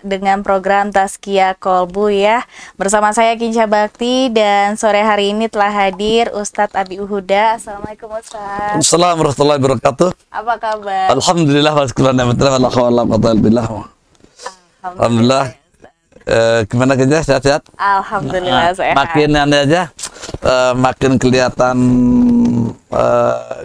dengan program Taskia Kolbu ya. Bersama saya Kinca Bakti dan sore hari ini telah hadir Ustadz Abi Uhuda. Assalamualaikum Ustadz. Assalamualaikum warahmatullahi wabarakatuh. Apa kabar? Alhamdulillah Alhamdulillah. Alhamdulillah. Alhamdulillah eh, gimana kerja sehat-sehat? Alhamdulillah ah, sehat. Makin aneh aja, eh, makin kelihatan eh,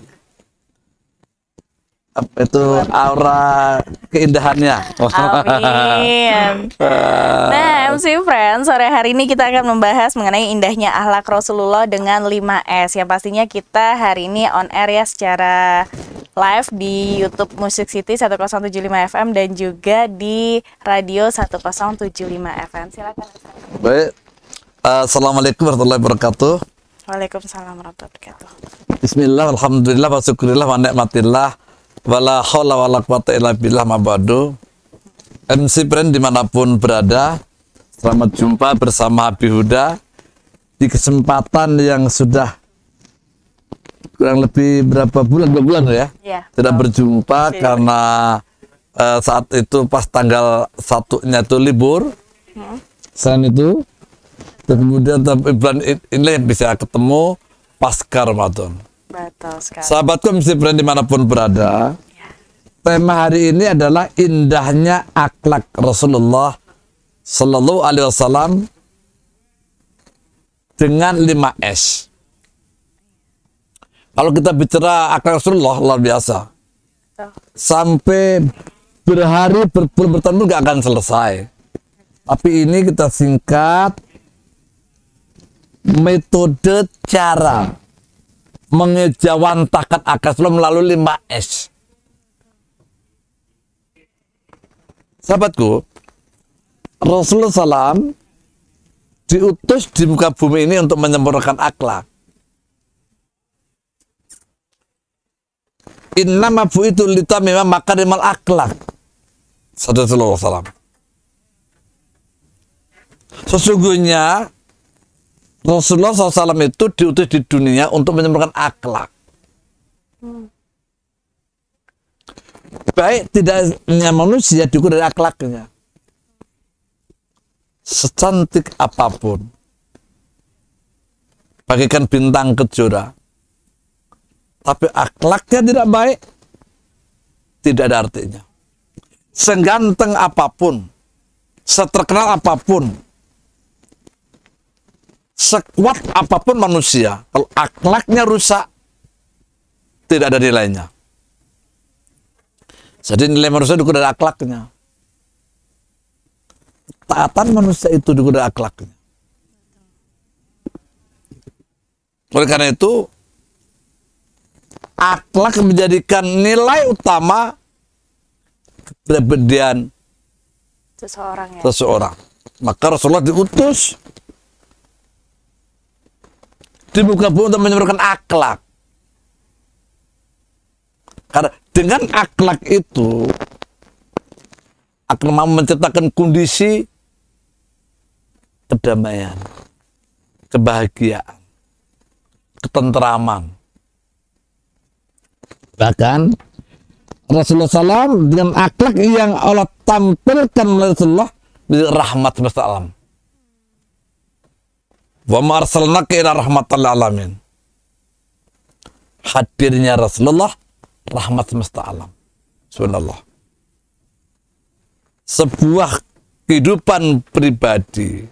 apa itu aura keindahannya. Amin. Ah. Nah, MC Friends, sore hari ini kita akan membahas mengenai indahnya akhlak Rasulullah dengan 5S. Yang pastinya kita hari ini on air ya secara live di YouTube Music City 1075 FM dan juga di radio 1075 FM. Silakan. Baik. Ah, Assalamualaikum warahmatullahi wabarakatuh. Waalaikumsalam warahmatullahi wabarakatuh. Bismillah, alhamdulillah, wa syukurillah, wa ni'matillah wala haula wala quwata illa billah mabadu MC Brand dimanapun berada selamat jumpa bersama Abi Huda di kesempatan yang sudah kurang lebih berapa bulan dua bulan ya, yeah. tidak berjumpa yeah. karena uh, saat itu pas tanggal satunya itu libur hmm. selain itu dan kemudian bulan ini ini bisa ketemu pasca Ramadan Betul Sahabatku mesti berani dimanapun berada. Ya. Tema hari ini adalah indahnya akhlak Rasulullah Sallallahu Alaihi Wasallam dengan 5S. Kalau kita bicara akhlak Rasulullah luar biasa. Betul. Sampai berhari berpuluh bertahun gak akan selesai. Tapi ini kita singkat metode cara mengejawantakan akaslo melalui 5S. Sahabatku, Rasulullah SAW diutus di muka bumi ini untuk menyempurnakan akhlak. Inna mabu itu lita memang makarimal akhlak. Sadatullah SAW. Sesungguhnya Rasulullah SAW itu diutus di dunia untuk menyembuhkan akhlak. Hmm. Baik tidaknya manusia diukur dari akhlaknya. Secantik apapun, bagikan bintang kejora, tapi akhlaknya tidak baik, tidak ada artinya. Seganteng apapun, seterkenal apapun, sekuat apapun manusia, kalau akhlaknya rusak, tidak ada nilainya. Jadi nilai manusia diukur dari akhlaknya. Taatan manusia itu diukur dari akhlaknya. Oleh karena itu, akhlak menjadikan nilai utama kebedian seseorang. Ya. seseorang. Maka Rasulullah diutus muka bumi untuk menyebarkan akhlak. Karena dengan akhlak itu akan mampu menciptakan kondisi kedamaian, kebahagiaan, ketentraman. Bahkan Rasulullah SAW dengan akhlak yang Allah tampilkan melalui Rasulullah menjadi rahmat semesta alam. Wa marsalnaka ila rahmatal alamin. Hadirnya Rasulullah rahmat semesta alam. Subhanallah. Sebuah kehidupan pribadi,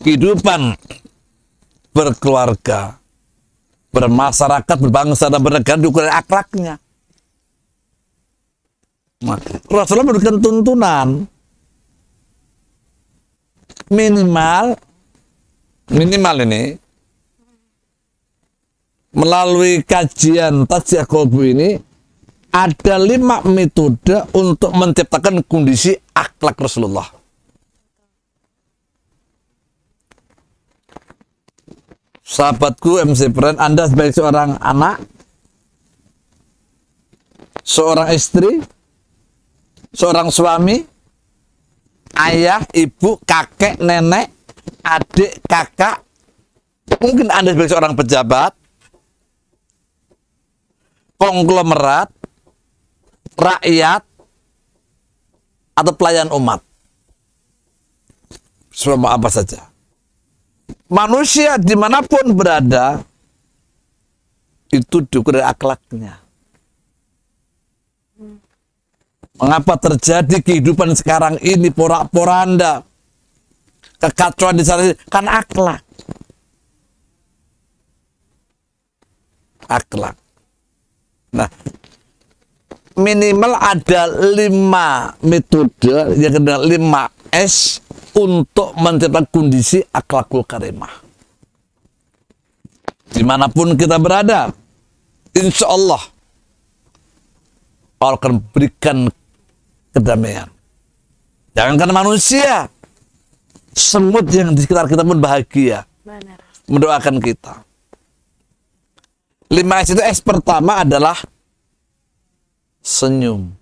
kehidupan berkeluarga, bermasyarakat, berbangsa, dan bernegara diukur akhlaknya. Rasulullah memberikan tuntunan minimal minimal ini melalui kajian tajia kolbu ini ada lima metode untuk menciptakan kondisi akhlak Rasulullah. Sahabatku MC Brand, Anda sebagai seorang anak, seorang istri, seorang suami, ayah, ibu, kakek, nenek, adik, kakak, mungkin Anda sebagai seorang pejabat, konglomerat, rakyat, atau pelayan umat. Semua apa saja. Manusia dimanapun berada, itu diukur dari akhlaknya. Mengapa terjadi kehidupan sekarang ini porak-poranda? kekacauan di sana kan akhlak. Akhlak. Nah, minimal ada lima metode yang kedua lima S untuk menciptakan kondisi akhlakul karimah. Dimanapun kita berada, insya Allah Allah akan berikan kedamaian. Jangan karena manusia, semut yang di sekitar kita pun bahagia Benar. mendoakan kita. Lima s itu S pertama adalah senyum.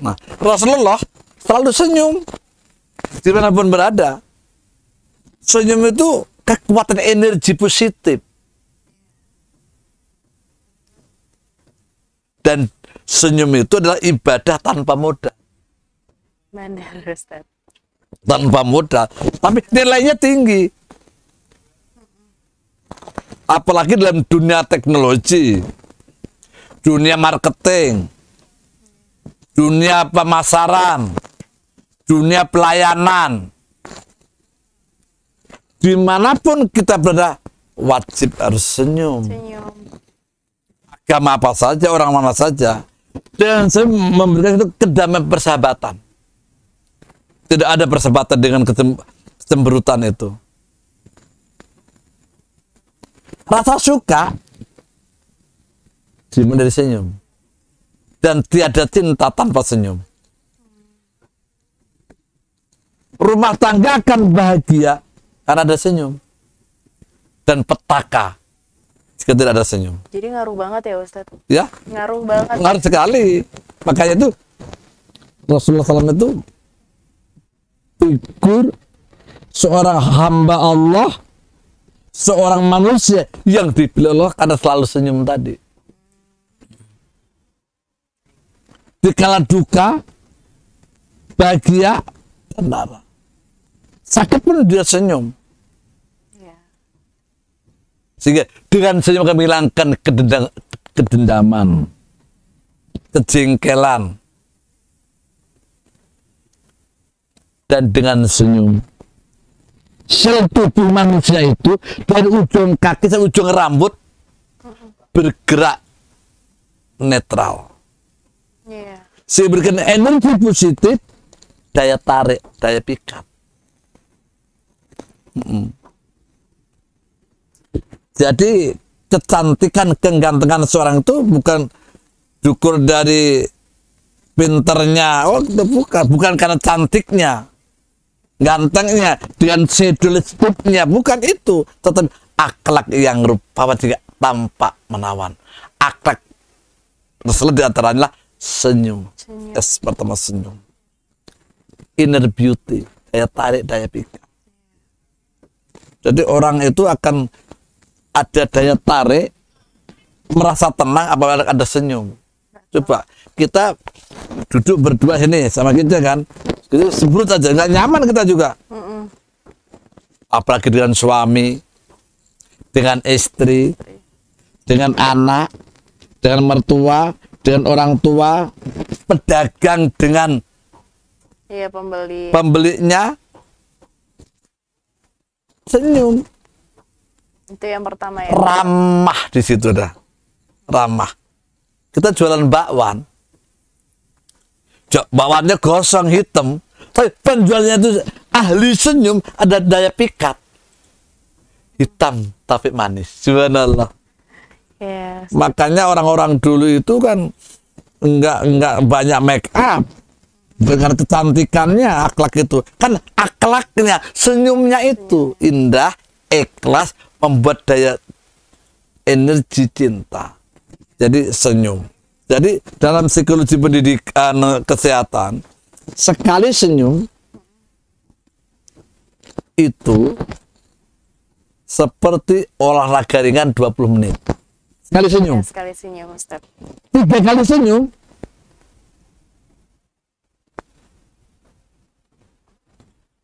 Nah, Rasulullah selalu senyum dimanapun berada. Senyum itu kekuatan energi positif. Dan senyum itu adalah ibadah tanpa modal. Benar, Ustaz tanpa modal, tapi nilainya tinggi. Apalagi dalam dunia teknologi, dunia marketing, dunia pemasaran, dunia pelayanan. Dimanapun kita berada, wajib harus senyum. Agama apa saja, orang mana saja. Dan saya memberikan itu kedamaian persahabatan. Tidak ada persebatan dengan kecemberutan itu. Rasa suka dimulai dari senyum. Dan tiada cinta tanpa senyum. Rumah tangga akan bahagia karena ada senyum. Dan petaka jika tidak ada senyum. Jadi ngaruh banget ya Ustaz? Ya. Ngaruh banget. Ngaruh sekali. Makanya itu Rasulullah SAW itu figur seorang hamba Allah, seorang manusia yang dipilih Allah karena selalu senyum tadi. Dikala duka, bahagia, benar. Sakit pun dia senyum. Ya. Sehingga dengan senyum kami hilangkan kedendam, kedendaman, kejengkelan, dan dengan senyum. Sel tubuh manusia itu dari ujung kaki sampai ujung rambut bergerak netral. Yeah. berikan energi positif, daya tarik, daya pikat. Mm -mm. Jadi kecantikan, kegantengan seorang itu bukan dukur dari pinternya, oh bukan, bukan karena cantiknya, gantengnya, dengan sedul sebutnya, bukan itu. Tetapi akhlak yang rupawan tidak tampak menawan. Akhlak tersebut diantaranya senyum. es pertama senyum. Inner beauty, daya tarik, daya pikat. Jadi orang itu akan ada daya tarik, merasa tenang apabila ada senyum. Coba kita duduk berdua sini sama kita kan, itu sebut aja nggak nyaman kita juga. Mm-mm. Apalagi dengan suami, dengan istri, dengan anak, dengan mertua, dengan orang tua, pedagang dengan iya, pembeli. pembelinya senyum. Itu yang pertama ya. Ramah di situ dah. Ramah. Kita jualan bakwan. Bakwannya gosong hitam. Tapi penjualnya itu ahli senyum, ada daya pikat. Hitam tapi manis. Subhanallah. Yes. Makanya orang-orang dulu itu kan enggak enggak banyak make up dengan kecantikannya akhlak itu kan akhlaknya senyumnya itu indah ikhlas membuat daya energi cinta jadi senyum. Jadi dalam psikologi pendidikan eh, kesehatan, sekali senyum itu seperti olahraga ringan 20 menit. Sekali iya, senyum. Sekali senyum, Ustaz. Tiga kali senyum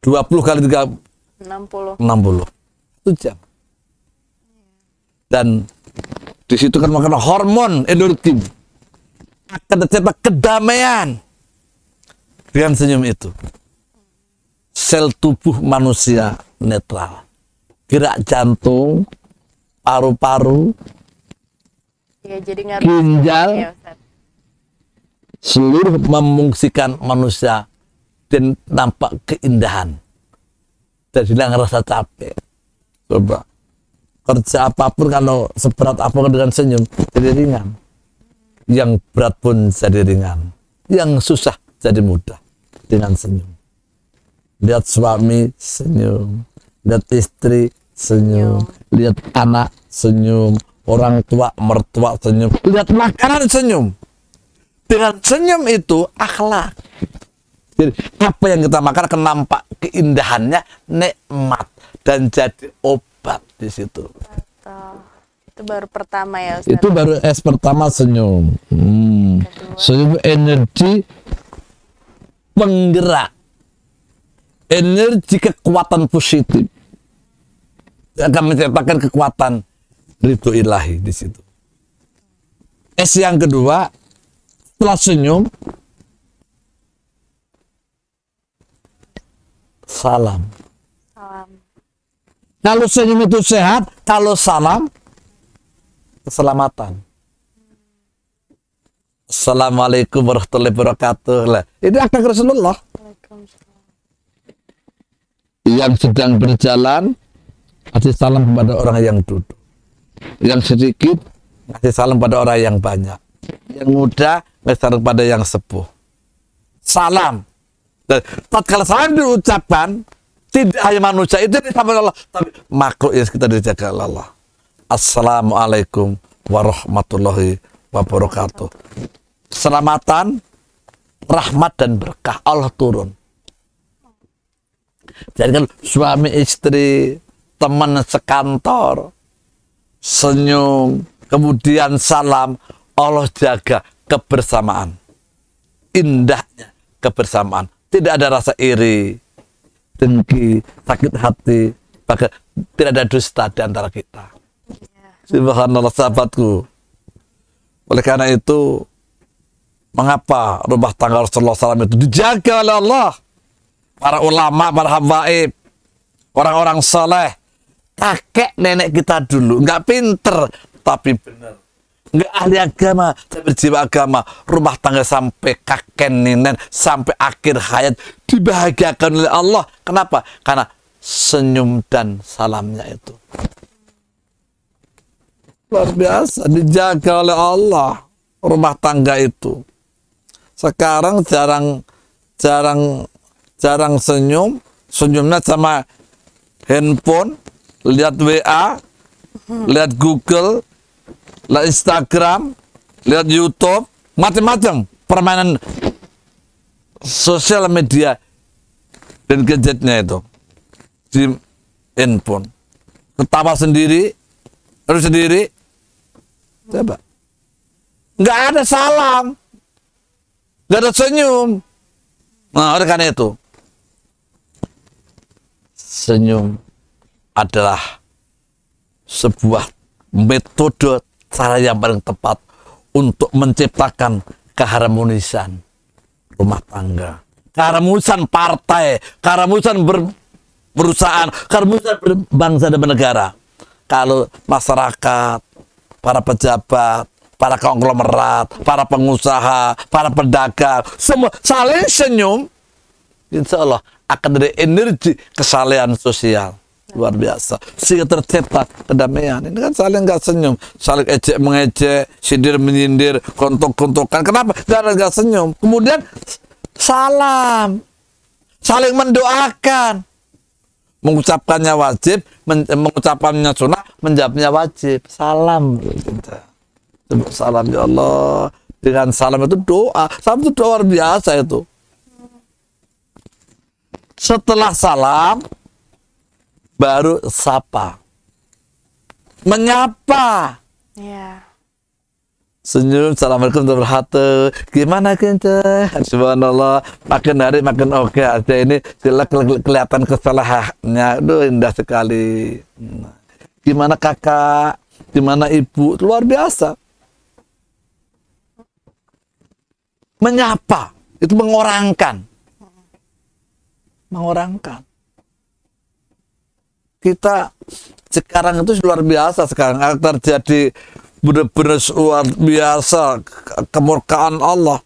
dua puluh kali tiga enam puluh enam puluh itu jam dan di situ kan makanan hormon endorfin. Akan tercipta kedamaian. Dengan senyum itu. Sel tubuh manusia netral. Gerak jantung, paru-paru, iya, ginjal, ya, seluruh memungsikan manusia dan nampak keindahan. Dan hilang rasa capek. Coba kerja apapun kalau seberat apapun dengan senyum jadi ringan yang berat pun jadi ringan yang susah jadi mudah dengan senyum lihat suami senyum lihat istri senyum lihat anak senyum orang tua mertua senyum lihat makanan senyum dengan senyum itu akhlak jadi apa yang kita makan kenampak keindahannya nikmat dan jadi obat hebat di situ. Itu baru pertama ya Ustaz. Itu baru es pertama senyum. Hmm. Senyum energi penggerak. Energi kekuatan positif akan menciptakan kekuatan ridho ilahi di situ. Es yang kedua setelah senyum salam. Kalau senyum itu sehat, kalau salam keselamatan. Assalamualaikum warahmatullahi wabarakatuh. Lah, ini akan Rasulullah. Yang sedang berjalan kasih salam kepada orang yang duduk. Yang sedikit kasih salam pada orang yang banyak. Yang muda kasih salam kepada yang sepuh. Salam. Dan tatkala salam diucapkan, tidak hanya manusia itu disampaikan Allah, tapi makhluk yang kita dijaga Allah. Assalamualaikum warahmatullahi wabarakatuh. Selamatan, rahmat dan berkah Allah turun. Jadi kan suami istri, teman sekantor, senyum, kemudian salam, Allah jaga kebersamaan. Indahnya kebersamaan. Tidak ada rasa iri, dengki, sakit hati, maka tidak ada dusta di antara kita. Iya. Subhanallah sahabatku. Oleh karena itu, mengapa rumah tangga Rasulullah SAW itu dijaga oleh Allah? Para ulama, para habaib, orang-orang saleh, kakek nenek kita dulu nggak pinter tapi benar nggak ahli agama tapi berjiwa agama rumah tangga sampai kakek nenek sampai akhir hayat dibahagiakan oleh Allah kenapa karena senyum dan salamnya itu luar biasa dijaga oleh Allah rumah tangga itu sekarang jarang jarang jarang senyum senyumnya sama handphone lihat WA lihat Google lihat Instagram, lihat YouTube, macam-macam permainan sosial media dan gadgetnya itu di handphone. Ketawa sendiri, harus sendiri. Coba. Nggak ada salam. Nggak ada senyum. Nah, oleh karena itu, senyum adalah sebuah metode cara yang paling tepat untuk menciptakan keharmonisan rumah tangga, keharmonisan partai, keharmonisan ber perusahaan, keharmonisan ber bangsa dan negara. Kalau masyarakat, para pejabat, para konglomerat, para pengusaha, para pedagang, semua saling senyum, insya Allah akan ada energi kesalehan sosial luar biasa sehingga tercipta kedamaian ini kan saling gak senyum saling ecek mengecek sindir menyindir kontok kontokan kenapa karena gak senyum kemudian salam saling mendoakan mengucapkannya wajib men mengucapkannya sunnah menjawabnya wajib salam gitu. salam ya Allah dengan salam itu doa salam itu doa luar biasa itu setelah salam baru sapa. Menyapa. Yeah. Senyum, Assalamualaikum warahmatullahi Gimana kenceng? Subhanallah, makin hari makin oke okay. aja ini. Sila kelihatan kesalahannya. Aduh, indah sekali. Gimana kakak? Gimana ibu? Luar biasa. Menyapa, itu mengorangkan. Mengorangkan kita sekarang itu luar biasa sekarang terjadi benar-benar luar biasa kemurkaan Allah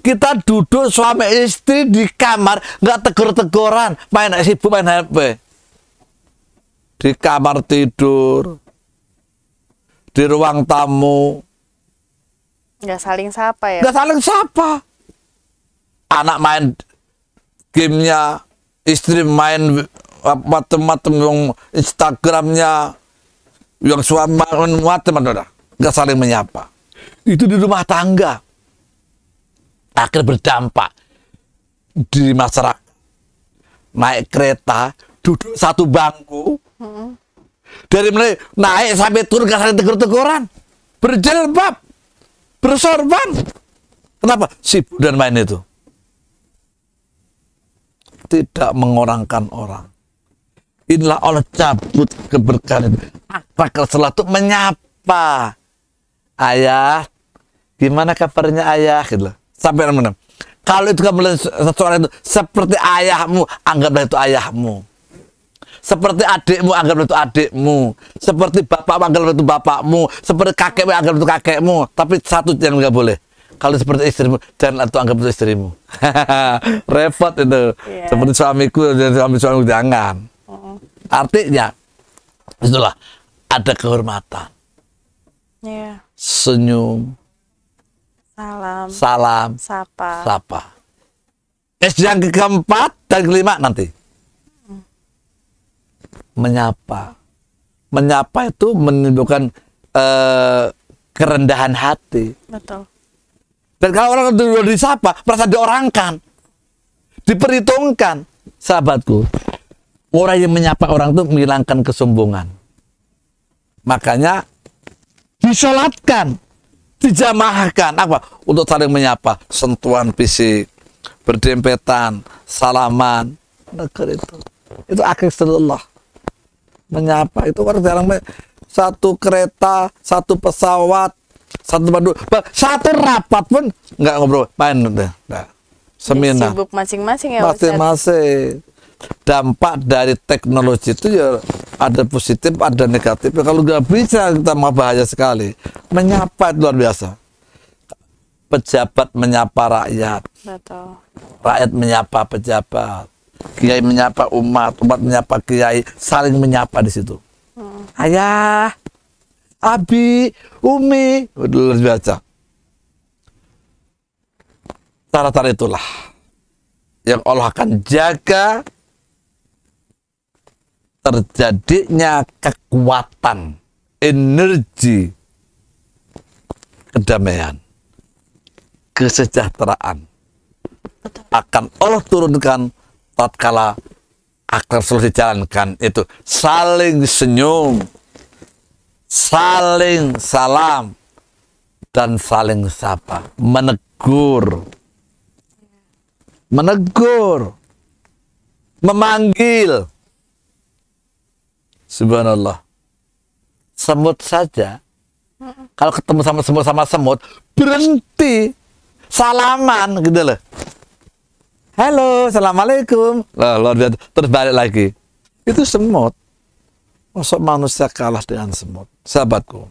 kita duduk suami istri di kamar nggak tegur-teguran main sibuk main HP di kamar tidur di ruang tamu nggak saling sapa ya nggak saling sapa anak main gamenya istri main macam-macam yang Instagramnya yang suami macam-macam nggak saling menyapa itu di rumah tangga akhir berdampak di masyarakat naik kereta duduk satu bangku hmm. dari mulai naik sampai turun nggak saling tegur-teguran berjalan berjelbab bersorban kenapa sibuk dan main itu tidak mengorangkan orang Inilah Allah cabut keberkahan. Apa Rasulullah itu menyapa. Ayah, gimana kabarnya ayah? Gitu. Sampai enam Kalau itu kamu seseorang itu seperti ayahmu, anggaplah itu ayahmu. Seperti adikmu, anggaplah itu adikmu. Seperti bapak anggaplah itu bapakmu. Seperti kakekmu, anggaplah itu kakekmu. Tapi satu yang nggak boleh kalau seperti istrimu dan atau anggap itu istrimu repot itu yeah. seperti suamiku dan suami suamiku jangan Artinya, itulah ada kehormatan. Yeah. Senyum. Salam. Salam. Sapa. Sapa. Es yang keempat dan kelima nanti. Menyapa. Menyapa itu menimbulkan eh, kerendahan hati. Betul. Dan kalau orang itu disapa, merasa diorangkan. Diperhitungkan, sahabatku. Orang yang menyapa orang itu menghilangkan kesombongan. Makanya disolatkan, dijamahkan apa? Untuk saling menyapa, sentuhan fisik, berdempetan, salaman, negeri itu. Itu akhir Allah. Menyapa itu orang dalam satu kereta, satu pesawat, satu bandu, satu rapat pun nggak ngobrol, main udah. Nah, seminar. Sibuk masing-masing ya. Masing-masing dampak dari teknologi itu ya ada positif, ada negatif. Ya, kalau nggak bisa, kita mah bahaya sekali. Menyapa itu luar biasa. Pejabat menyapa rakyat. Betul. Rakyat menyapa pejabat. Kiai menyapa umat, umat menyapa kiai, saling menyapa di situ. Hmm. Ayah, Abi, Umi, luar biasa. Cara-cara itulah yang Allah akan jaga terjadinya kekuatan, energi, kedamaian, kesejahteraan akan Allah turunkan tatkala akan selalu dijalankan itu saling senyum, saling salam dan saling sapa, menegur, menegur, memanggil. Subhanallah. Semut saja. Kalau ketemu sama semut sama semut, berhenti. Salaman gitu loh. Halo, assalamualaikum. Lah, luar biasa. Terus balik lagi. Itu semut. Masuk manusia kalah dengan semut? Sahabatku.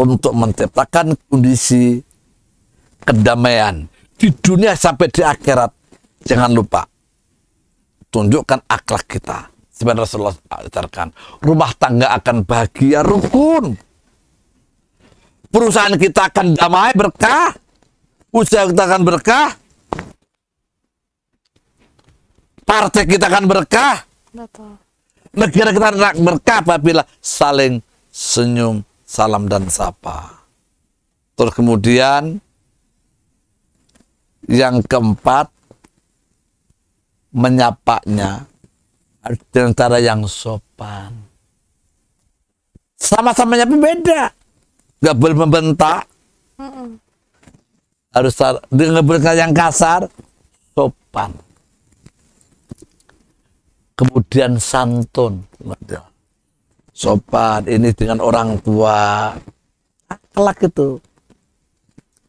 Untuk menciptakan kondisi kedamaian di dunia sampai di akhirat. Jangan lupa. Tunjukkan akhlak kita sebenarnya Rasulullah ajarkan, rumah tangga akan bahagia rukun. Perusahaan kita akan damai berkah. Usaha kita akan berkah. Partai kita akan berkah. Negara kita akan berkah apabila saling senyum, salam dan sapa. Terus kemudian yang keempat menyapanya dengan cara yang sopan. Sama-samanya beda. Gak boleh membentak. Mm -mm. Harus dengan yang kasar, sopan. Kemudian santun. Sopan ini dengan orang tua. Akhlak itu.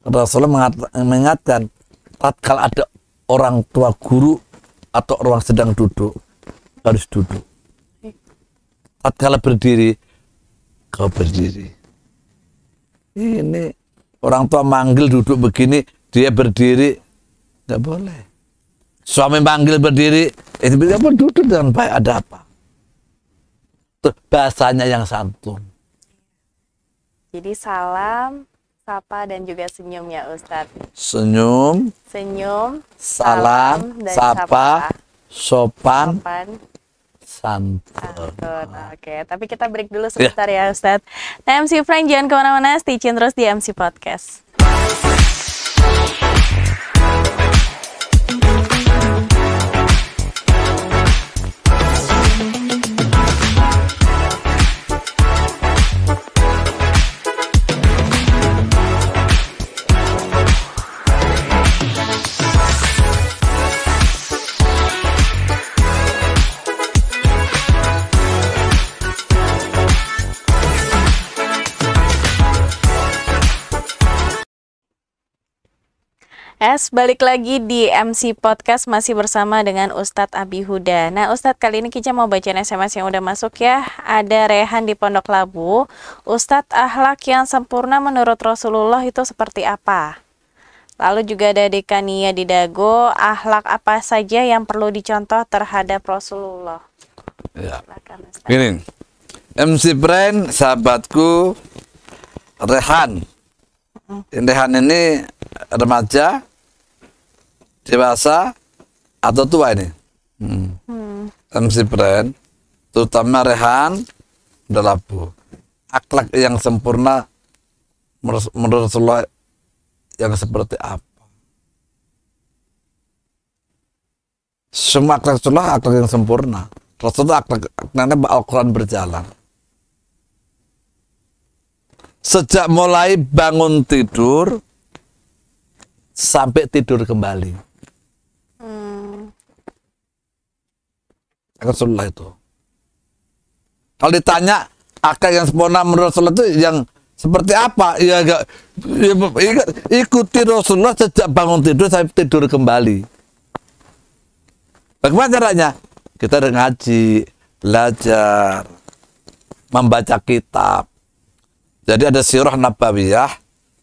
Rasulullah mengingatkan kalau ada orang tua guru atau orang sedang duduk harus duduk. Tatkala berdiri, kau berdiri. Ini orang tua manggil duduk begini, dia berdiri, nggak boleh. Suami manggil berdiri, itu eh, pun duduk dengan baik, ada apa? Tuh, bahasanya yang santun. Jadi salam, sapa dan juga senyum ya Ustadz. Senyum, senyum, salam, sapa, sopan, santun. Oke, okay. tapi kita break dulu iya. sebentar ya, ya Ustadz. Nah, MC Frank jangan kemana-mana, stay tune terus di MC Podcast. Es balik lagi di MC Podcast masih bersama dengan Ustadz Abi Huda. Nah Ustadz kali ini kita mau bacain SMS yang udah masuk ya. Ada Rehan di Pondok Labu. Ustadz ahlak yang sempurna menurut Rasulullah itu seperti apa? Lalu juga ada Dekania di Dago. Ahlak apa saja yang perlu dicontoh terhadap Rasulullah? Ya. Ini Gini, MC Brand sahabatku Rehan. Rehan ini remaja, dewasa, atau tua ini. Hmm. Hmm. MC kan Brand, terutama Rehan, udah Akhlak yang sempurna menurut, menurut Rasulullah yang seperti apa? Semua akhlak Rasulullah akhlak yang sempurna. Rasulullah akhlak, akhlaknya Al-Quran berjalan. Sejak mulai bangun tidur, sampai tidur kembali. Hmm. Rasulullah itu. Kalau ditanya akal yang sempurna menurut Rasulullah itu yang seperti apa? Ya, gak, ya ikuti Rasulullah sejak bangun tidur sampai tidur kembali. Bagaimana caranya? Kita ngaji, belajar, membaca kitab. Jadi ada sirah nabawiyah,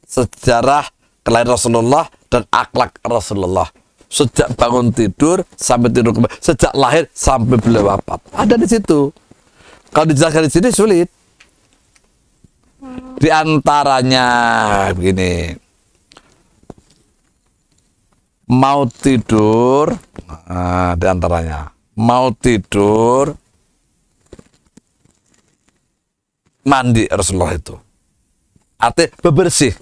sejarah kelahiran Rasulullah dan akhlak Rasulullah. Sejak bangun tidur sampai tidur kembali, sejak lahir sampai beliau wafat. Ada di situ. Kalau dijelaskan di sini sulit. Di antaranya begini. Mau tidur, nah, di antaranya mau tidur mandi Rasulullah itu. Artinya bebersih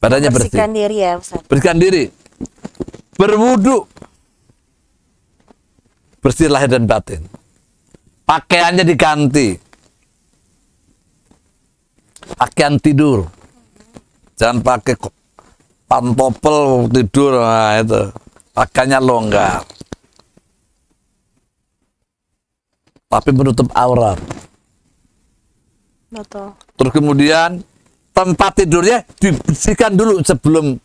badannya bersih. Bersihkan diri ya, Ustaz. Bersihkan diri. Berwudu. Bersih lahir dan batin. Pakaiannya diganti. Pakaian tidur. Jangan pakai pantopel tidur nah itu. pakainya longgar. Tapi menutup aurat. Betul. Terus kemudian tempat tidurnya dibersihkan dulu sebelum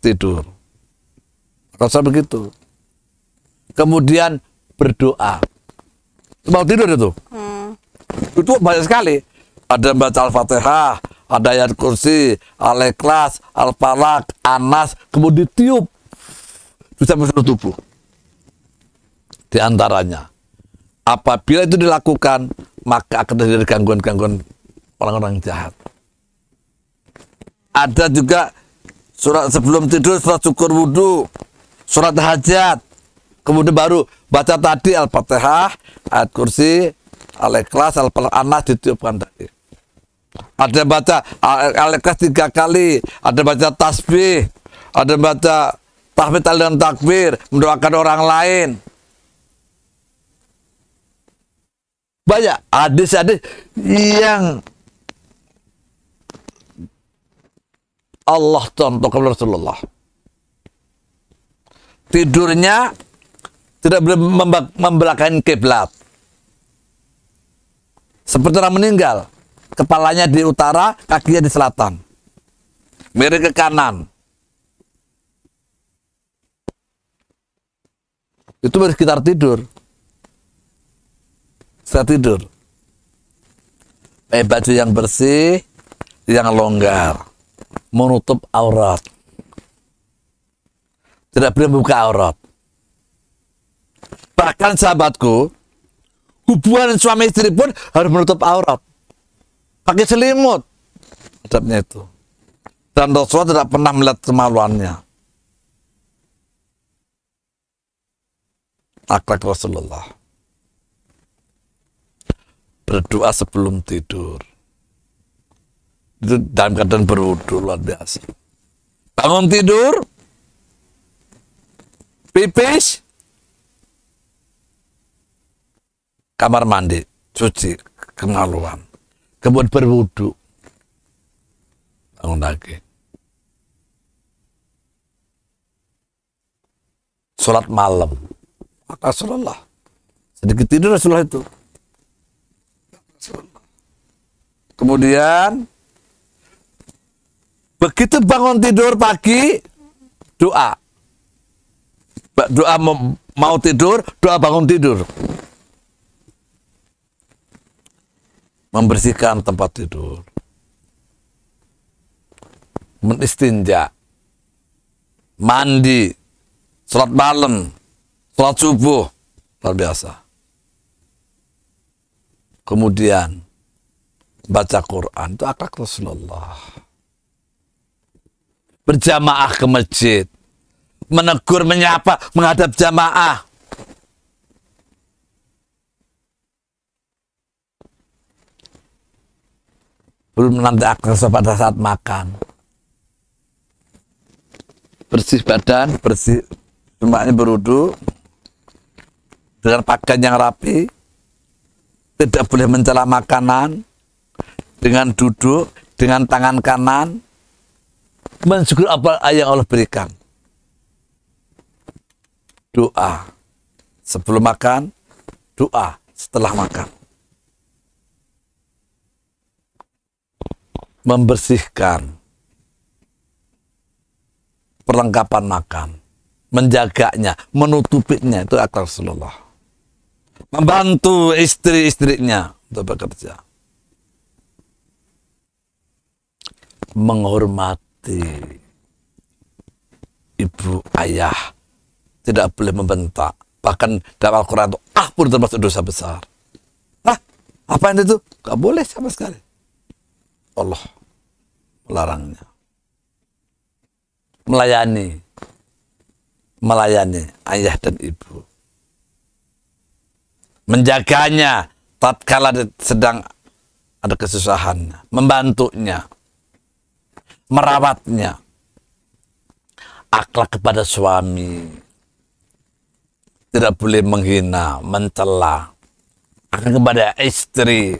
tidur. Rasa begitu. Kemudian berdoa. Mau tidur itu. Hmm. Itu banyak sekali. Ada baca Al-Fatihah, ada ayat kursi, Al-Ikhlas, Al-Falak, Anas, kemudian tiup, Bisa seluruh tubuh. Di antaranya. Apabila itu dilakukan, maka akan terjadi gangguan-gangguan orang-orang jahat. Ada juga surat sebelum tidur, surat syukur wudhu, surat hajat. Kemudian baru baca tadi Al-Fatihah, ayat kursi, Al-Ikhlas, Al-Anas ditiupkan tadi. Ada baca Al-Ikhlas tiga kali, ada baca tasbih, ada baca tahmid dan takbir, mendoakan orang lain. Banyak hadis-hadis yang Allah kepada Rasulullah. Tidurnya tidak boleh membelakangi kiblat. Seperti orang meninggal, kepalanya di utara, kakinya di selatan. Miring ke kanan. Itu bersekitar tidur. Saya tidur. Eh, baju yang bersih, yang longgar menutup aurat. Tidak boleh membuka aurat. Bahkan sahabatku, hubungan suami istri pun harus menutup aurat. Pakai selimut. Adabnya itu. Dan Rasulullah tidak pernah melihat kemaluannya. Akhlak Rasulullah. Berdoa sebelum tidur. Itu dalam keadaan berwudu luar biasa. Bangun tidur, pipis, kamar mandi, cuci, kemaluan Kemudian berwudu. Bangun lagi. Sholat malam. Rasulullah. Sedikit tidur Rasulullah itu. Kemudian Begitu bangun tidur pagi, doa. Doa mau tidur, doa bangun tidur. Membersihkan tempat tidur. Menistinja. Mandi. Sholat malam. Sholat subuh. Luar biasa. Kemudian, baca Quran. Itu akhlak Rasulullah berjamaah ke masjid, menegur, menyapa, menghadap jamaah. Belum nanti akses pada saat makan. Bersih badan, bersih, semuanya berudu, dengan pakaian yang rapi, tidak boleh mencela makanan, dengan duduk, dengan tangan kanan, mensyukur apa yang Allah berikan. Doa. Sebelum makan, doa setelah makan. Membersihkan perlengkapan makan. Menjaganya, menutupinya. Itu akal Rasulullah. Membantu istri-istrinya untuk bekerja. Menghormat hati ibu ayah tidak boleh membentak bahkan dalam Al-Quran itu ah pun termasuk dosa besar ah yang itu gak boleh sama sekali Allah melarangnya melayani melayani ayah dan ibu menjaganya tatkala sedang ada kesusahan membantunya merawatnya. Akhlak kepada suami tidak boleh menghina, mencela. akan kepada istri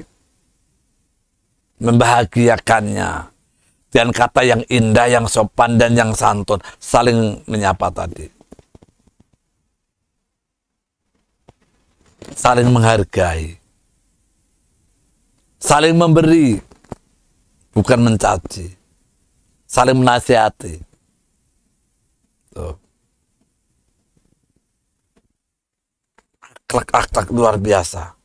membahagiakannya dan kata yang indah, yang sopan dan yang santun saling menyapa tadi. Saling menghargai. Saling memberi bukan mencaci saling menasihati. Tuh. Akhlak-akhlak luar biasa.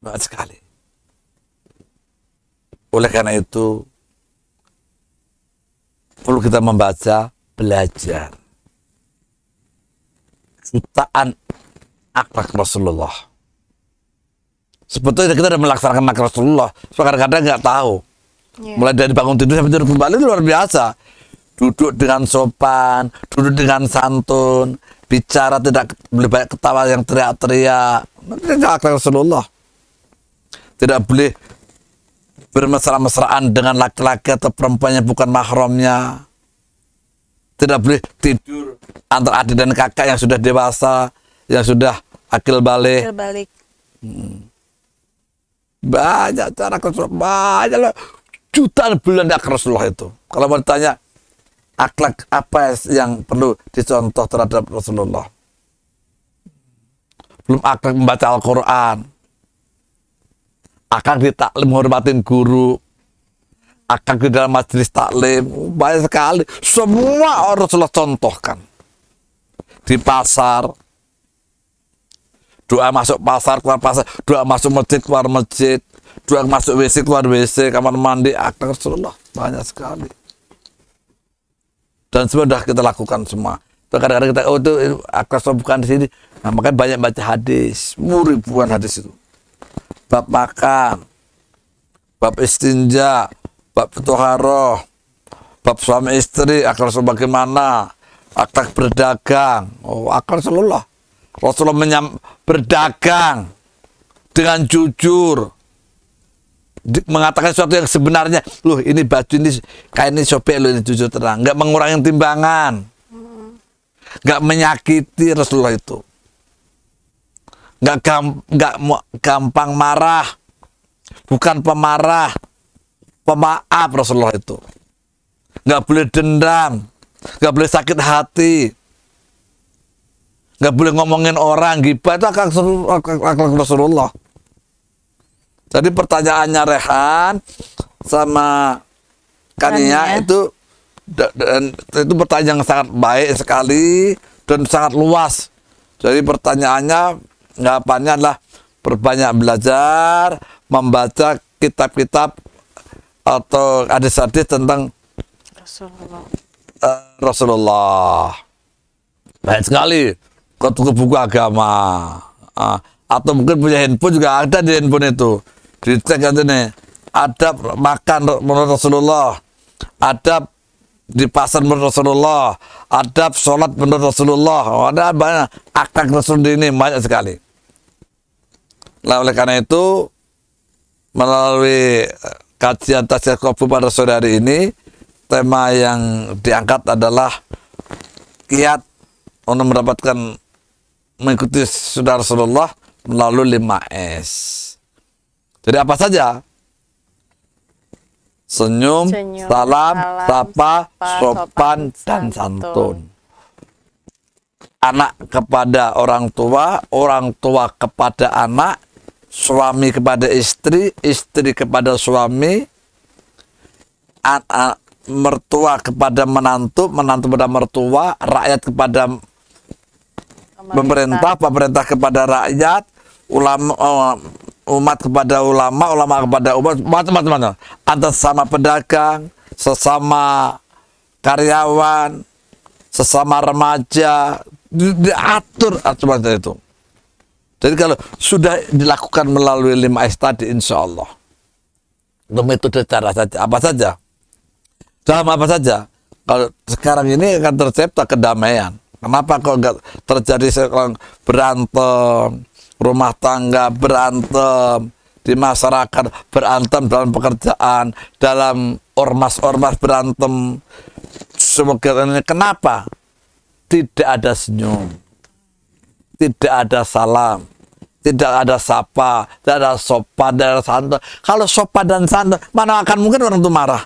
Banyak sekali. Oleh karena itu, perlu kita membaca, belajar. Jutaan akhlak Rasulullah. Sebetulnya kita sudah melaksanakan nak Rasulullah. Kadang-kadang nggak tahu. Yeah. Mulai dari bangun tidur sampai tidur kembali itu luar biasa. Duduk dengan sopan, duduk dengan santun, bicara tidak boleh banyak ketawa yang teriak-teriak. Itu akhlak Rasulullah. Tidak boleh bermesra-mesraan dengan laki-laki atau perempuan yang bukan mahramnya. Tidak boleh tidur antara adik dan kakak yang sudah dewasa, yang sudah akil balik. Akil balik. Hmm. Banyak cara Rasulullah. Banyak loh. Jutaan dak Rasulullah itu. Kalau mau ditanya, akhlak apa yang perlu dicontoh terhadap Rasulullah? Belum akhlak membaca Al-Quran. Akhlak di taklim menghormatin guru. Akhlak di dalam majelis taklim. Banyak sekali. Semua orang Rasulullah contohkan. Di pasar, doa masuk pasar keluar pasar doa masuk masjid keluar masjid doa masuk WC keluar WC kamar mandi akta Rasulullah banyak sekali dan semua sudah kita lakukan semua kadang-kadang kita oh itu akta bukan di sini nah, makanya banyak baca hadis ribuan hadis itu bab makan bab istinja bab petuharoh, bab suami istri akal bagaimana akal berdagang oh akal Rasulullah Rasulullah menyam, berdagang dengan jujur mengatakan sesuatu yang sebenarnya loh ini baju ini kain ini sobek loh ini jujur terang nggak mengurangi timbangan nggak menyakiti Rasulullah itu nggak gam, nggak gampang marah bukan pemarah pemaaf Rasulullah itu nggak boleh dendam nggak boleh sakit hati nggak boleh ngomongin orang gibah itu akan akhlak Rasulullah jadi pertanyaannya Rehan sama Kania itu dan itu pertanyaan yang sangat baik sekali dan sangat luas jadi pertanyaannya jawabannya adalah berbanyak belajar membaca kitab-kitab atau hadis-hadis tentang Rasulullah. Uh, Rasulullah. Baik sekali ke buku agama uh, atau mungkin punya handphone juga ada di handphone itu dicek aja nih adab makan menurut Rasulullah ada di pasar menurut Rasulullah ada sholat menurut Rasulullah oh, ada banyak akhlak Rasul ini banyak sekali nah, oleh karena itu melalui eh, kajian tasya kopi pada sore hari ini tema yang diangkat adalah kiat untuk mendapatkan mengikuti saudara Rasulullah melalui 5S. Jadi apa saja? Senyum, Senyum salam, sapa, sopan, dan santun. Anak kepada orang tua, orang tua kepada anak, suami kepada istri, istri kepada suami, mertua kepada menantu, menantu kepada mertua, rakyat kepada pemerintah, pemerintah kepada rakyat, ulama eh, umat kepada ulama, ulama kepada umat, macam-macam. Antara sama pedagang, sesama karyawan, sesama remaja, diatur diatur aturan itu. Jadi kalau sudah dilakukan melalui lima S tadi, insya Allah. Itu metode cara saja, apa saja. Dalam apa saja. Kalau sekarang ini akan tercipta kedamaian. Kenapa kok nggak terjadi sekarang berantem, rumah tangga berantem, di masyarakat berantem dalam pekerjaan, dalam ormas-ormas berantem. Semoga ini kenapa? Tidak ada senyum, tidak ada salam, tidak ada sapa, tidak ada sopan, tidak ada santun. Kalau sopan dan santun, mana akan mungkin orang itu marah?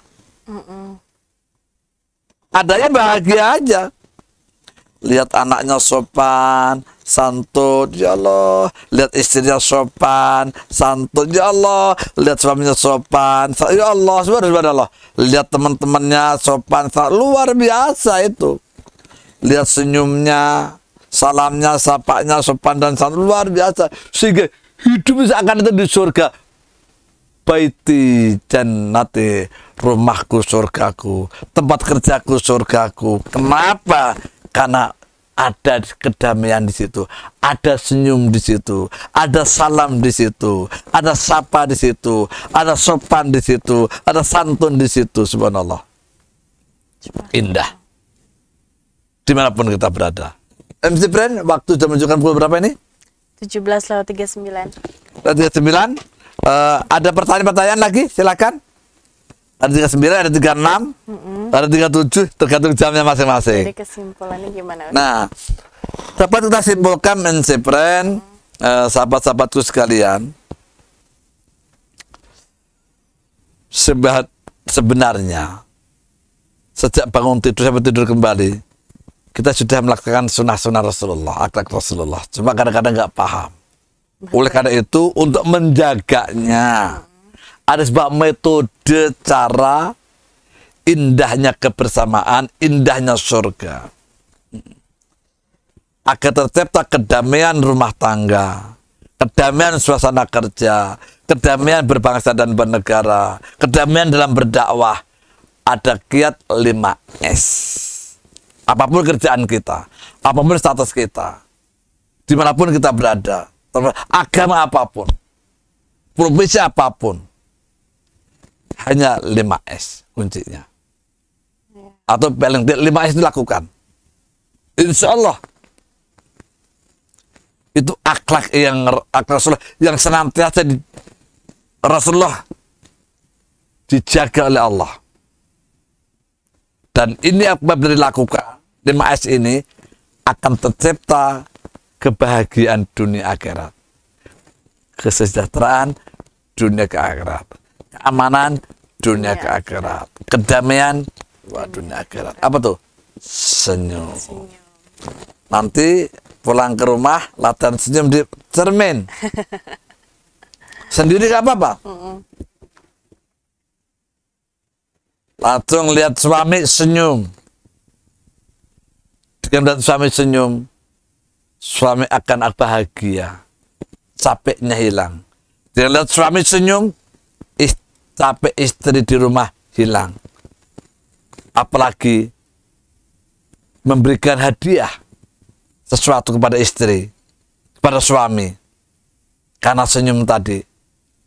Adanya bahagia aja lihat anaknya sopan, santun, ya Allah. Lihat istrinya sopan, santun, ya Allah. Lihat suaminya sopan, ya Allah. Subhanallah. Lihat teman-temannya sopan, luar biasa itu. Lihat senyumnya, salamnya, sapaknya sopan dan santun luar biasa. Sehingga hidup seakan itu di surga. Baiti jannati, rumahku surgaku, tempat kerjaku surgaku. Kenapa? karena ada kedamaian di situ, ada senyum di situ, ada salam di situ, ada sapa di situ, ada sopan di situ, ada santun di situ, subhanallah. Indah. Dimanapun kita berada. MC Brand, waktu sudah menunjukkan pukul berapa ini? 17 lewat 39. 39. Uh, ada pertanyaan-pertanyaan lagi? Silakan ada 39, ada 36, mm-hmm. ada 37 tergantung jamnya masing-masing. Jadi kesimpulannya gimana? Nah, dapat kita simpulkan mencipren mm eh, sahabat-sahabatku sekalian sebat, sebenarnya sejak bangun tidur sampai tidur kembali kita sudah melakukan sunnah-sunnah Rasulullah, akhlak Rasulullah. Cuma kadang-kadang nggak paham. Oleh karena itu untuk menjaganya. mm ada sebuah metode cara indahnya kebersamaan, indahnya surga. Agar tercipta kedamaian rumah tangga, kedamaian suasana kerja, kedamaian berbangsa dan bernegara, kedamaian dalam berdakwah. Ada kiat 5S. Apapun kerjaan kita, apapun status kita, dimanapun kita berada, agama apapun, provinsi apapun, hanya 5S kuncinya. Atau paling 5S dilakukan. Insya Allah. Itu akhlak yang akhlak Rasulullah yang senantiasa di, Rasulullah dijaga oleh Allah. Dan ini apa yang dilakukan 5S ini akan tercipta kebahagiaan dunia akhirat. Kesejahteraan dunia ke keamanan dunia iya. ke akhirat, kedamaian wah dunia akhirat. Apa tuh? Senyum. Nanti pulang ke rumah latihan senyum di cermin. Sendiri gak apa-apa. Mm -mm. Langsung lihat suami senyum. Diam dan suami senyum. Suami akan bahagia. Capeknya hilang. Dia lihat suami senyum, capek istri di rumah hilang. Apalagi memberikan hadiah sesuatu kepada istri, kepada suami. Karena senyum tadi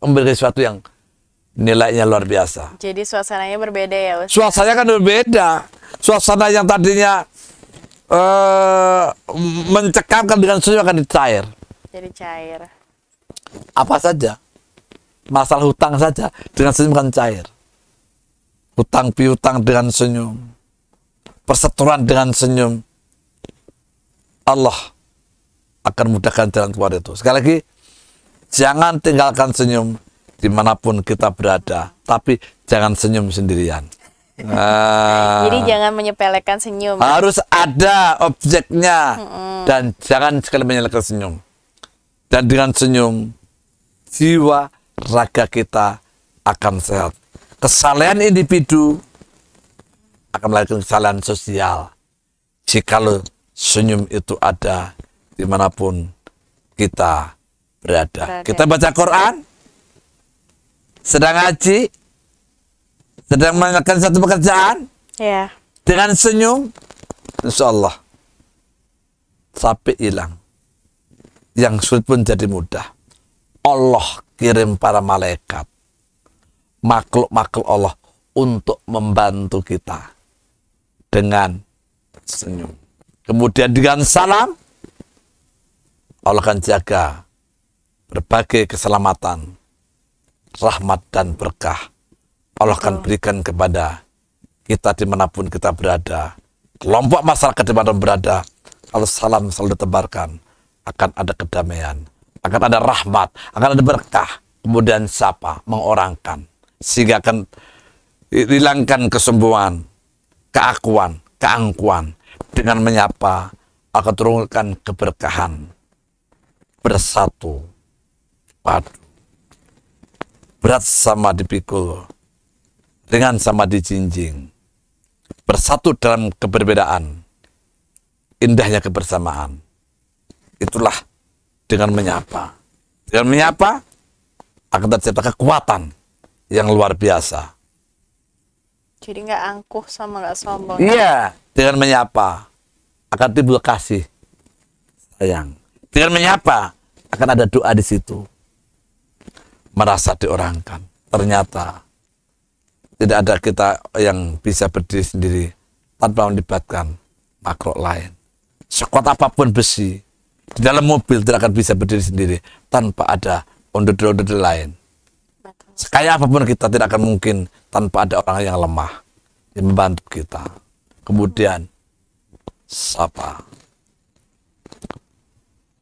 memberikan sesuatu yang nilainya luar biasa. Jadi suasananya berbeda ya, Ustaz? Suasananya kan berbeda. Suasana yang tadinya uh, eh, mencekamkan dengan senyum akan dicair. Jadi cair. Apa saja masalah hutang saja dengan senyum kan cair. Hutang piutang dengan senyum. perseteruan dengan senyum. Allah akan mudahkan jalan keluar itu. Sekali lagi, jangan tinggalkan senyum dimanapun kita berada. Tapi jangan senyum sendirian. Nah, Jadi ah. jangan menyepelekan senyum. Harus ada objeknya. Mm -mm. Dan jangan sekali menyepelekan senyum. Dan dengan senyum, jiwa raga kita akan sehat. Kesalahan individu akan melahirkan kesalahan sosial. Jikalau senyum itu ada dimanapun kita berada. Kita baca Quran, sedang ngaji sedang melakukan satu pekerjaan, ya. dengan senyum, insya Allah, sampai hilang. Yang sulit pun jadi mudah. Allah kirim para malaikat, makhluk-makhluk Allah untuk membantu kita dengan senyum. Kemudian dengan salam, Allah akan jaga berbagai keselamatan, rahmat dan berkah. Allah akan berikan kepada kita dimanapun kita berada, kelompok masyarakat dimanapun berada, kalau salam selalu ditebarkan, akan ada kedamaian, akan ada rahmat, akan ada berkah, kemudian siapa mengorangkan, sehingga akan hilangkan kesembuhan, keakuan, keangkuan, dengan menyapa akan turunkan keberkahan, bersatu, padu, berat sama dipikul, dengan sama dijinjing, bersatu dalam keberbedaan, indahnya kebersamaan. Itulah dengan menyapa. Dengan menyapa akan tercipta kekuatan yang luar biasa. Jadi nggak angkuh sama nggak sombong. Ya? Iya, yeah. dengan menyapa akan timbul kasih sayang. Dengan menyapa akan ada doa di situ. Merasa diorangkan. Ternyata tidak ada kita yang bisa berdiri sendiri tanpa melibatkan makhluk lain. Sekuat apapun besi, di dalam mobil tidak akan bisa berdiri sendiri tanpa ada onderdil-onderdil lain. Sekaya apapun kita tidak akan mungkin tanpa ada orang yang lemah yang membantu kita. Kemudian sapa.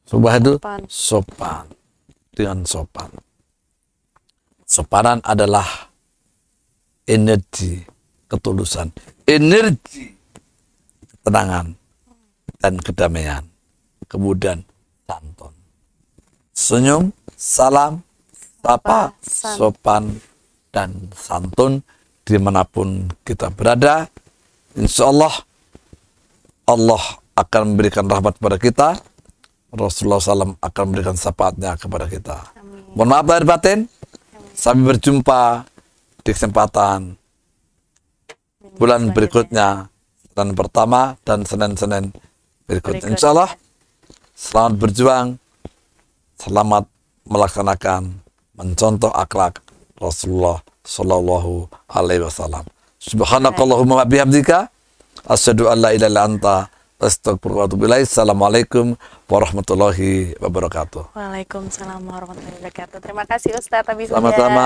Subah itu sopan. Dengan sopan. Sopanan adalah energi ketulusan, energi ketenangan dan kedamaian kemudian santun. Senyum, salam, tapa, sopan, dan santun dimanapun kita berada. Insya Allah, Allah akan memberikan rahmat kepada kita. Rasulullah SAW akan memberikan syafaatnya kepada kita. Amin. Mohon maaf lahir batin. Amin. Sampai berjumpa di kesempatan bulan berikutnya, dan pertama dan Senin-Senin berikutnya. Insya Allah. Selamat berjuang. Selamat melaksanakan mencontoh akhlak Rasulullah Shallallahu Alaihi Wasallam. Subhanakallahumma bihamdika. Asyhadu an la ilaha illa anta Astagfirullahaladzim. Assalamualaikum warahmatullahi wabarakatuh. Waalaikumsalam warahmatullahi wabarakatuh. Terima kasih Ustaz Abi Selamat sama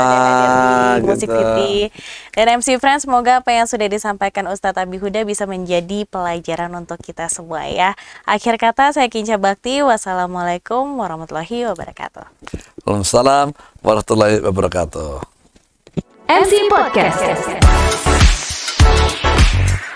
Musik gitu. City dan MC Friends. Semoga apa yang sudah disampaikan Ustaz Abi Huda bisa menjadi pelajaran untuk kita semua ya. Akhir kata saya Kinca Bakti. Wassalamualaikum warahmatullahi wabarakatuh. Waalaikumsalam warahmatullahi wabarakatuh. MC Podcast.